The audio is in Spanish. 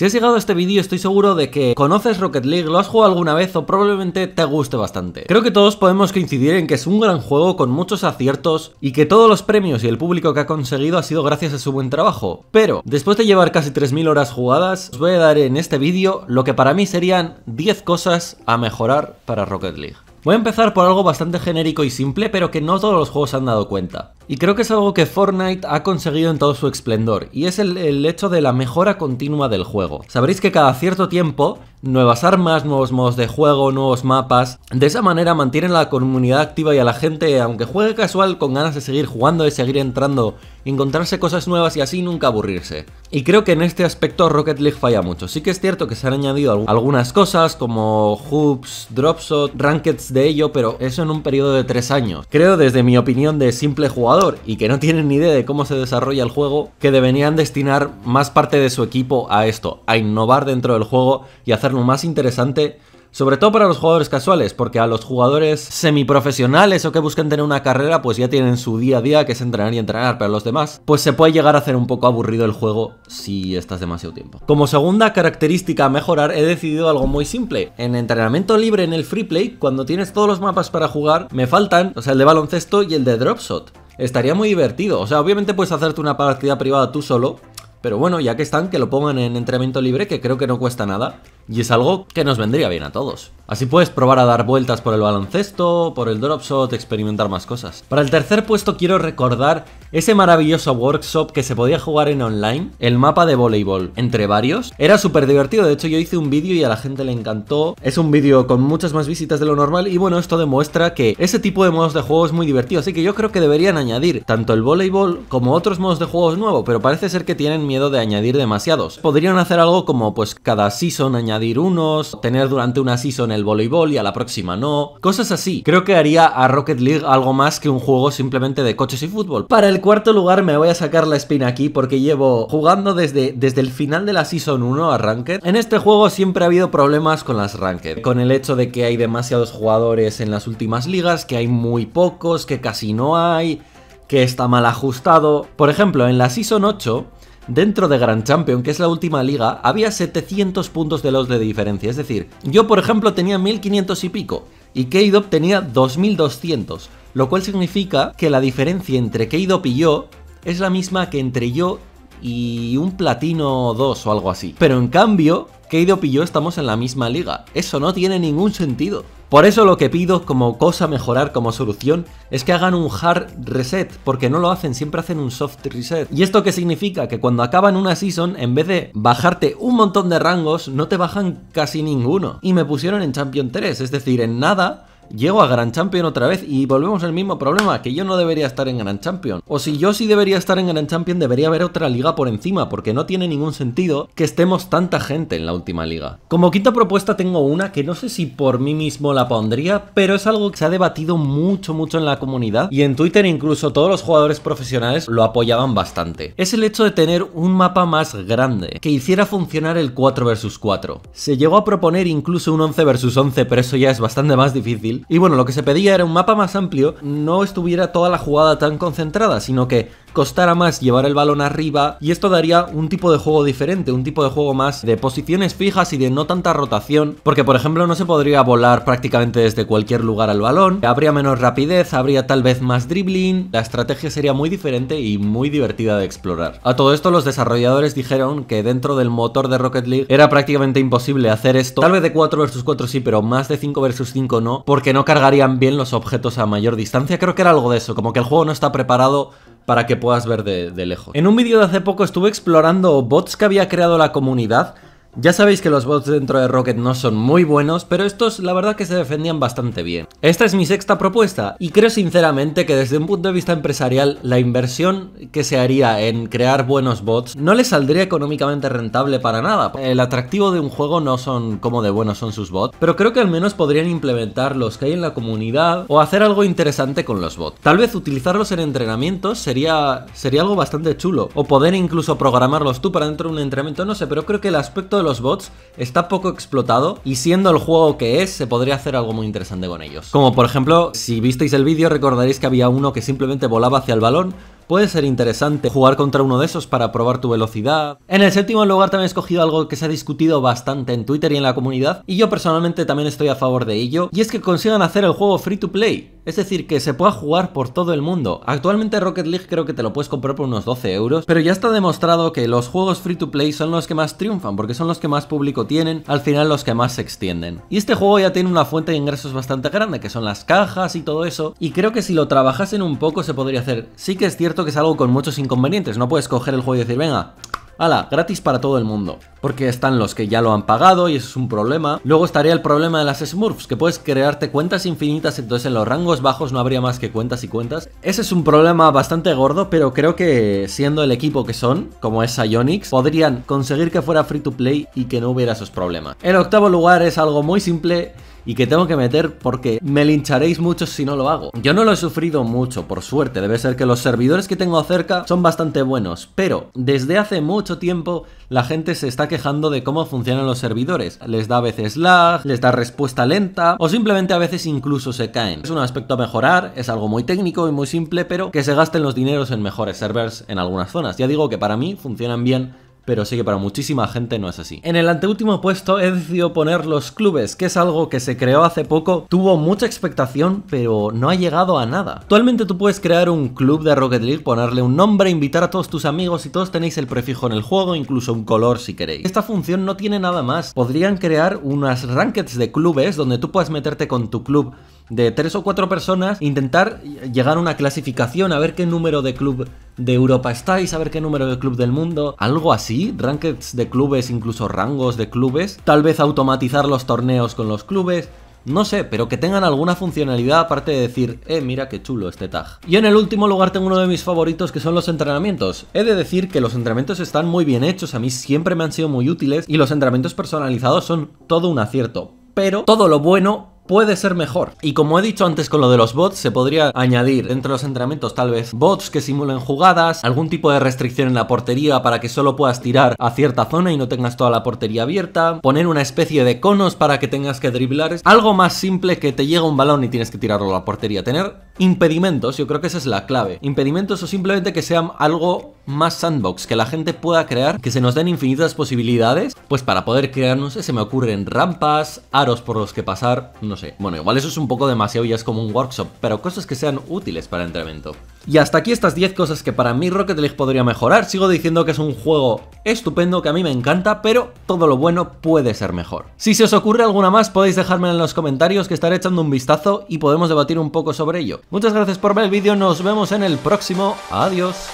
Si has llegado a este vídeo estoy seguro de que conoces Rocket League, lo has jugado alguna vez o probablemente te guste bastante. Creo que todos podemos coincidir en que es un gran juego con muchos aciertos y que todos los premios y el público que ha conseguido ha sido gracias a su buen trabajo. Pero, después de llevar casi 3.000 horas jugadas, os voy a dar en este vídeo lo que para mí serían 10 cosas a mejorar para Rocket League. Voy a empezar por algo bastante genérico y simple, pero que no todos los juegos han dado cuenta. Y creo que es algo que Fortnite ha conseguido en todo su esplendor, y es el, hecho de la mejora continua del juego. Sabréis que cada cierto tiempo, nuevas armas, nuevos modos de juego, nuevos mapas, de esa manera mantienen la comunidad activa y a la gente, aunque juegue casual, con ganas de seguir jugando, y seguir entrando, encontrarse cosas nuevas y así nunca aburrirse. Y creo que en este aspecto Rocket League falla mucho. Sí que es cierto que se han añadido algunas cosas como hoops, dropshot, rankeds de ello, pero eso en un periodo de tres años. Creo desde mi opinión de simple jugador y que no tienen ni idea de cómo se desarrolla el juego, que deberían destinar más parte de su equipo a esto, a innovar dentro del juego y hacerlo más interesante sobre todo para los jugadores casuales, porque a los jugadores semiprofesionales o que busquen tener una carrera, pues ya tienen su día a día, que es entrenar y entrenar, pero a los demás, pues se puede llegar a hacer un poco aburrido el juego si estás demasiado tiempo. Como segunda característica a mejorar, he decidido algo muy simple. En entrenamiento libre en el free play, cuando tienes todos los mapas para jugar, me faltan, o sea, el de baloncesto y el de Dropshot Estaría muy divertido, o sea, obviamente puedes hacerte una partida privada tú solo, pero bueno, ya que están, que lo pongan en entrenamiento libre, que creo que no cuesta nada y es algo que nos vendría bien a todos. Así puedes probar a dar vueltas por el baloncesto, por el dropshot, experimentar más cosas. Para el tercer puesto quiero recordar ese maravilloso workshop que se podía jugar en online, el mapa de voleibol, entre varios. Era súper divertido, de hecho yo hice un vídeo y a la gente le encantó. Es un vídeo con muchas más visitas de lo normal y bueno, esto demuestra que ese tipo de modos de juego es muy divertido, así que yo creo que deberían añadir tanto el voleibol como otros modos de juegos nuevos, pero parece ser que tienen miedo de añadir demasiados. Podrían hacer algo como pues cada season añadir añadir unos, tener durante una season el voleibol y a la próxima no, cosas así. Creo que haría a Rocket League algo más que un juego simplemente de coches y fútbol. Para el cuarto lugar me voy a sacar la espina aquí porque llevo jugando desde, desde el final de la Season 1 a Ranked. En este juego siempre ha habido problemas con las Ranked, con el hecho de que hay demasiados jugadores en las últimas ligas, que hay muy pocos, que casi no hay, que está mal ajustado. Por ejemplo, en la Season 8 dentro de Grand Champion, que es la última liga, había 700 puntos de los de diferencia. Es decir, yo por ejemplo tenía 1500 y pico y K-Dop tenía 2200, lo cual significa que la diferencia entre K-Dop y yo es la misma que entre yo y un platino 2 o algo así. Pero en cambio, K-Dop y yo estamos en la misma liga. Eso no tiene ningún sentido. Por eso lo que pido como cosa mejorar, como solución, es que hagan un hard reset, porque no lo hacen, siempre hacen un soft reset. ¿Y esto qué significa? Que cuando acaban una season, en vez de bajarte un montón de rangos, no te bajan casi ninguno. Y me pusieron en Champion 3, es decir, en nada llego a Grand Champion otra vez y volvemos al mismo problema, que yo no debería estar en Grand Champion. O si yo sí debería estar en Grand Champion, debería haber otra liga por encima, porque no tiene ningún sentido que estemos tanta gente en la última liga. Como quinta propuesta tengo una que no sé si por mí mismo la pondría, pero es algo que se ha debatido mucho, mucho en la comunidad y en Twitter incluso todos los jugadores profesionales lo apoyaban bastante. Es el hecho de tener un mapa más grande, que hiciera funcionar el 4 vs 4. Se llegó a proponer incluso un 11 vs 11, pero eso ya es bastante más difícil, y bueno, lo que se pedía era un mapa más amplio, no estuviera toda la jugada tan concentrada, sino que costara más llevar el balón arriba y esto daría un tipo de juego diferente, un tipo de juego más de posiciones fijas y de no tanta rotación, porque por ejemplo no se podría volar prácticamente desde cualquier lugar al balón, habría menos rapidez, habría tal vez más dribbling, la estrategia sería muy diferente y muy divertida de explorar. A todo esto los desarrolladores dijeron que dentro del motor de Rocket League era prácticamente imposible hacer esto, tal vez de 4 versus 4 sí, pero más de 5 versus 5 no, porque no cargarían bien los objetos a mayor distancia, creo que era algo de eso, como que el juego no está preparado para que puedas ver de, lejos. En un vídeo de hace poco estuve explorando bots que había creado la comunidad ya sabéis que los bots dentro de Rocket no son muy buenos, pero estos la verdad que se defendían bastante bien. Esta es mi sexta propuesta y creo sinceramente que desde un punto de vista empresarial la inversión que se haría en crear buenos bots no le saldría económicamente rentable para nada. El atractivo de un juego no son como de buenos son sus bots, pero creo que al menos podrían implementar los que hay en la comunidad o hacer algo interesante con los bots. Tal vez utilizarlos en entrenamientos sería, sería algo bastante chulo o poder incluso programarlos tú para dentro de un entrenamiento, no sé, pero creo que el aspecto de los bots está poco explotado y siendo el juego que es se podría hacer algo muy interesante con ellos. Como por ejemplo, si visteis el vídeo recordaréis que había uno que simplemente volaba hacia el balón, Puede ser interesante jugar contra uno de esos para probar tu velocidad. En el séptimo lugar también he escogido algo que se ha discutido bastante en Twitter y en la comunidad, y yo personalmente también estoy a favor de ello, y es que consigan hacer el juego free to play. Es decir, que se pueda jugar por todo el mundo. Actualmente Rocket League creo que te lo puedes comprar por unos 12 euros, pero ya está demostrado que los juegos free to play son los que más triunfan, porque son los que más público tienen, al final los que más se extienden. Y este juego ya tiene una fuente de ingresos bastante grande, que son las cajas y todo eso, y creo que si lo trabajasen un poco se podría hacer. Sí que es cierto que es algo con muchos inconvenientes, no puedes coger el juego y decir, venga, ¡Hala! Gratis para todo el mundo. Porque están los que ya lo han pagado y eso es un problema. Luego estaría el problema de las Smurfs, que puedes crearte cuentas infinitas, entonces en los rangos bajos no habría más que cuentas y cuentas. Ese es un problema bastante gordo, pero creo que siendo el equipo que son, como es Ionix, podrían conseguir que fuera free to play y que no hubiera esos problemas. El octavo lugar es algo muy simple y que tengo que meter porque me lincharéis mucho si no lo hago. Yo no lo he sufrido mucho, por suerte, debe ser que los servidores que tengo cerca son bastante buenos, pero desde hace mucho tiempo la gente se está quejando de cómo funcionan los servidores. Les da a veces lag, les da respuesta lenta o simplemente a veces incluso se caen. Es un aspecto a mejorar, es algo muy técnico y muy simple, pero que se gasten los dineros en mejores servers en algunas zonas. Ya digo que para mí funcionan bien pero sí que para muchísima gente no es así. En el anteúltimo puesto he decidido poner los clubes, que es algo que se creó hace poco, tuvo mucha expectación, pero no ha llegado a nada. Actualmente tú puedes crear un club de Rocket League, ponerle un nombre, invitar a todos tus amigos y todos tenéis el prefijo en el juego, incluso un color si queréis. Esta función no tiene nada más. Podrían crear unas rankings de clubes donde tú puedas meterte con tu club de tres o cuatro personas, intentar llegar a una clasificación, a ver qué número de club de Europa estáis, a ver qué número de club del mundo, algo así, rankings de clubes, incluso rangos de clubes, tal vez automatizar los torneos con los clubes, no sé, pero que tengan alguna funcionalidad aparte de decir, eh, mira qué chulo este tag. Y en el último lugar tengo uno de mis favoritos que son los entrenamientos. He de decir que los entrenamientos están muy bien hechos, a mí siempre me han sido muy útiles y los entrenamientos personalizados son todo un acierto. Pero todo lo bueno puede ser mejor. Y como he dicho antes con lo de los bots, se podría añadir dentro de los entrenamientos tal vez bots que simulen jugadas, algún tipo de restricción en la portería para que solo puedas tirar a cierta zona y no tengas toda la portería abierta, poner una especie de conos para que tengas que driblar, algo más simple que te llega un balón y tienes que tirarlo a la portería, tener impedimentos, yo creo que esa es la clave. Impedimentos o simplemente que sean algo más sandbox, que la gente pueda crear, que se nos den infinitas posibilidades, pues para poder crear, no sé, se me ocurren rampas, aros por los que pasar, no sé. Bueno, igual eso es un poco demasiado y es como un workshop, pero cosas que sean útiles para el entrenamiento. Y hasta aquí estas 10 cosas que para mí Rocket League podría mejorar. Sigo diciendo que es un juego estupendo que a mí me encanta, pero todo lo bueno puede ser mejor. Si se os ocurre alguna más podéis dejarme en los comentarios que estaré echando un vistazo y podemos debatir un poco sobre ello. Muchas gracias por ver el vídeo, nos vemos en el próximo. Adiós.